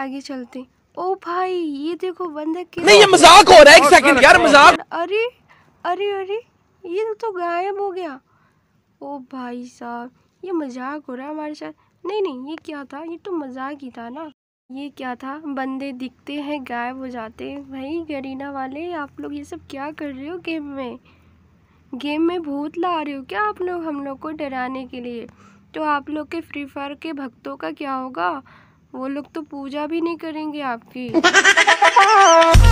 आगे चलते ओ भाई ये देखो बंदा के नहीं ये मजाक हो रहा है एक सेकंड यार मजाक अरे अरे अरे ये तो गायब हो गया ओ भाई साहब ये मजाक हो रहा है हमारे साथ नहीं नहीं ये क्या था ये तो मजाक ही था ना ये क्या था बंदे दिखते हैं गायब हो जाते हैं भाई गरीना वाले आप लोग ये सब क्या कर रहे हो गेम में गेम में भूत ला रहे हो क्या आप लोग हम लोग को डराने के लिए तो आप लोग के फ्री फायर के भक्तों का क्या होगा वो लोग तो पूजा भी नहीं करेंगे आपकी